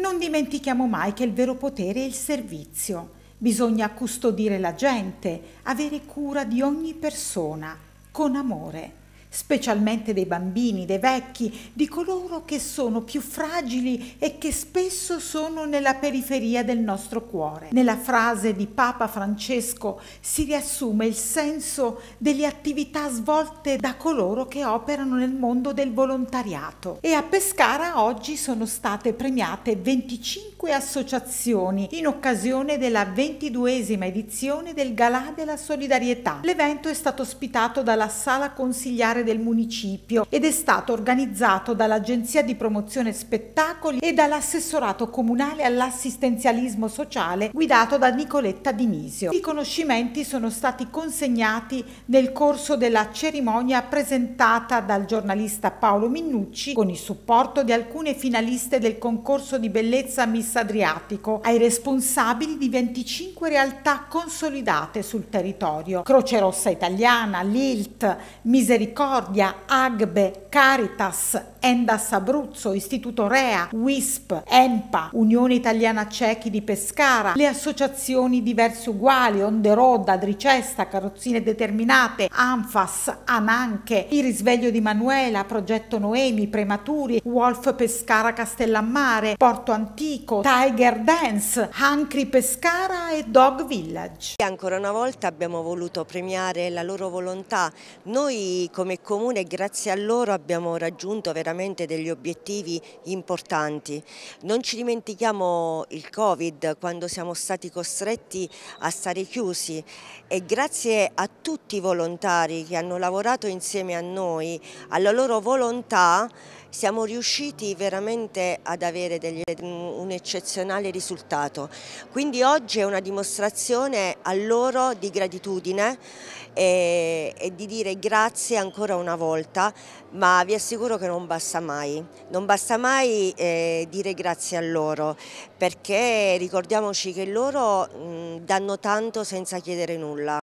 Non dimentichiamo mai che il vero potere è il servizio. Bisogna custodire la gente, avere cura di ogni persona, con amore specialmente dei bambini, dei vecchi, di coloro che sono più fragili e che spesso sono nella periferia del nostro cuore. Nella frase di Papa Francesco si riassume il senso delle attività svolte da coloro che operano nel mondo del volontariato e a Pescara oggi sono state premiate 25 associazioni in occasione della 22esima edizione del Galà della Solidarietà. L'evento è stato ospitato dalla Sala Consigliare culturale del municipio ed è stato organizzato dall'Agenzia di Promozione Spettacoli e dall'assessorato comunale all'assistenzialismo sociale guidato da Nicoletta Dinisio. I riconoscimenti sono stati consegnati nel corso della cerimonia presentata dal giornalista Paolo Minnucci con il supporto di alcune finaliste del concorso di bellezza Miss Adriatico ai responsabili di 25 realtà consolidate sul territorio. Croce Rossa Italiana, Lilt, Misericordia Concordia, Agbe, Caritas, Endas Abruzzo, Istituto Rea, WISP, EMPA, Unione Italiana Cechi di Pescara, le associazioni diverse uguali, Onde Roda, Dricesta, Carrozzine Determinate, ANFAS, Ananche, Il Risveglio di Manuela, Progetto Noemi, Prematuri, Wolf Pescara Castellammare, Porto Antico, Tiger Dance, Hancri Pescara e Dog Village. Ancora una volta abbiamo voluto premiare la loro volontà. Noi come Comune grazie a loro abbiamo raggiunto veramente degli obiettivi importanti. Non ci dimentichiamo il Covid quando siamo stati costretti a stare chiusi e grazie a tutti i volontari che hanno lavorato insieme a noi, alla loro volontà siamo riusciti veramente ad avere degli, un eccezionale risultato. Quindi oggi è una dimostrazione a loro di gratitudine e, eh, e di dire grazie ancora addirittura una volta, ma vi assicuro che non basta mai. Non basta mai eh, dire grazie a loro, perché ricordiamoci che loro mh, mm, danno tanto senza chiedere nulla.